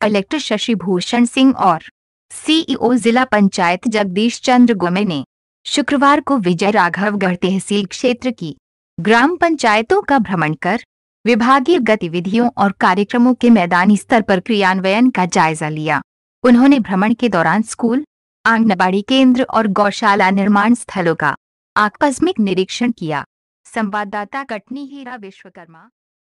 collector Shashi Bhushan Singh और CEO e जिला पंचायत जगदीश चंद्र गोमे ने शुक्रवार को विजय राघवगढ़ तहसील क्षेत्र की ग्राम पंचायतों का भ्रमण कर विभागीय गतिविधियों और कार्यक्रमों के मैदानी स्तर पर क्रियान्वयन का जायजा लिया उन्होंने भ्रमण के दौरान स्कूल आंगनबाड़ी केंद्र और गौशाला निर्माण स्थलों का आकस्मिक निरीक्षण किया संवाददाता कटनी हीरा विश्वकर्मा